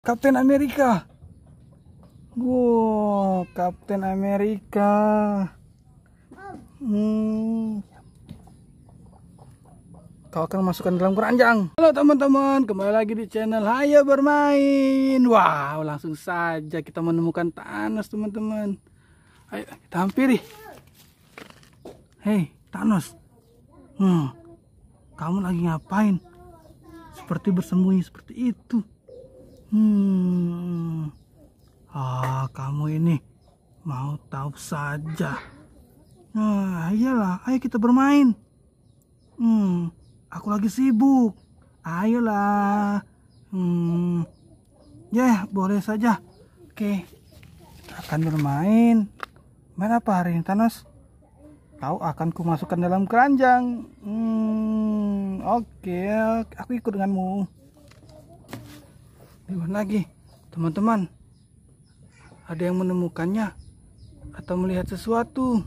Kapten Amerika. Wow, Kapten Amerika. Hmm. Kau akan masukkan dalam keranjang. Halo teman-teman, kembali lagi di channel Hayo Bermain. Wow, langsung saja kita menemukan Thanos teman-teman. Ayo kita hampiri. Hei, Thanos. Hmm, kamu lagi ngapain? Seperti bersembunyi seperti itu. Hmm. Ah, kamu ini mau tahu saja. Nah, iyalah, ayo kita bermain. Hmm, aku lagi sibuk. Ayolah. Hmm. Ya, yeah, boleh saja. Oke. Okay. akan bermain. Main apa hari ini, Thanos? Tahu akan ku masukkan dalam keranjang. Hmm, oke, okay. aku ikut denganmu. Mingguan lagi, teman-teman. Ada yang menemukannya atau melihat sesuatu?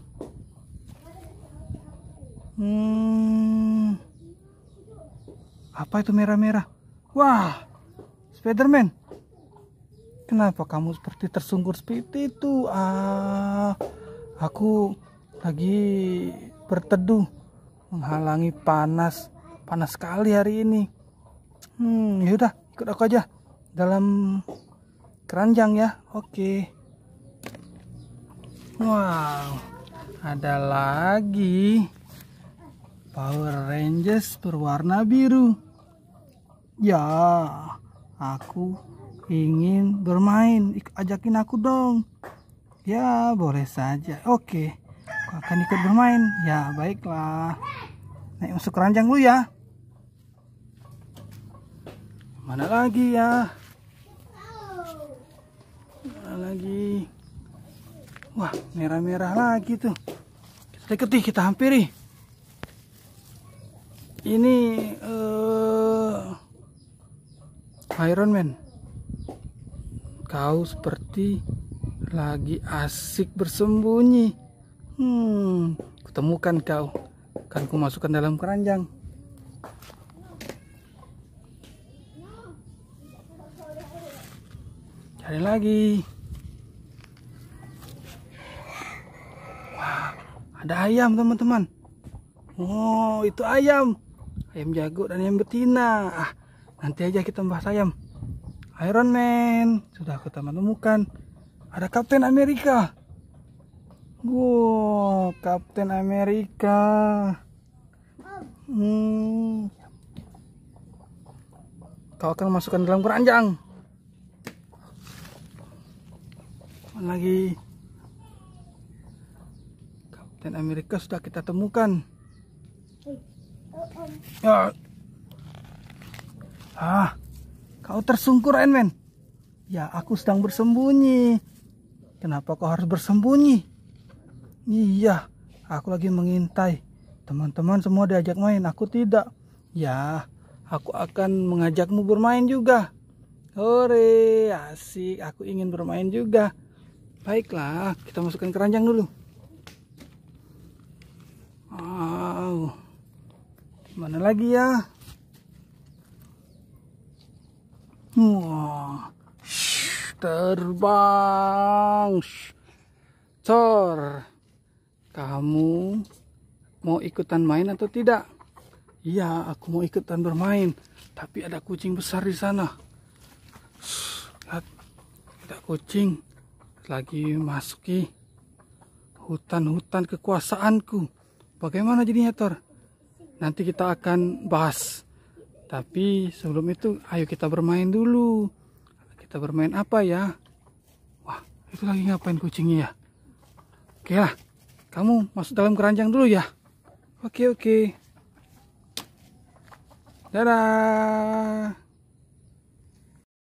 Hmm. Apa itu merah-merah? Wah, Spiderman. Kenapa kamu seperti tersungkur seperti itu? Ah, aku lagi berteduh menghalangi panas. Panas sekali hari ini. Hmm, yaudah, ikut aku aja dalam keranjang ya oke wow ada lagi Power Rangers berwarna biru ya aku ingin bermain ajakin aku dong ya boleh saja oke aku akan ikut bermain ya baiklah naik masuk keranjang lu ya mana lagi ya lagi wah merah-merah lagi tuh kita deketi kita hampiri ini uh, Iron Man kau seperti lagi asik bersembunyi hmm kutemukan kau kan ku masukkan dalam keranjang cari lagi Ada ayam teman-teman. Oh itu ayam. Ayam jago dan ayam betina. Ah nanti aja kita bahas ayam. Iron Man sudah kita menemukan. Ada Kapten Amerika. Wow, Kapten Amerika. Hmm. Kau akan masukkan dalam keranjang. lagi? dan Amerika sudah kita temukan eh, oh, ya ah kau tersungkur Enmen ya aku sedang bersembunyi kenapa kau harus bersembunyi iya aku lagi mengintai teman-teman semua diajak main aku tidak ya aku akan mengajakmu bermain juga Hore, asik. Aku ingin bermain juga. Baiklah, kita masukkan keranjang dulu wow mana lagi ya wah terbang cor kamu mau ikutan main atau tidak iya aku mau ikutan bermain tapi ada kucing besar di sana ada kucing lagi masuki hutan-hutan kekuasaanku Bagaimana jadinya Tor? Nanti kita akan bahas. Tapi sebelum itu ayo kita bermain dulu. Kita bermain apa ya? Wah, itu lagi ngapain kucingnya ya? Oke lah. Kamu masuk dalam keranjang dulu ya. Oke, oke. Dadah.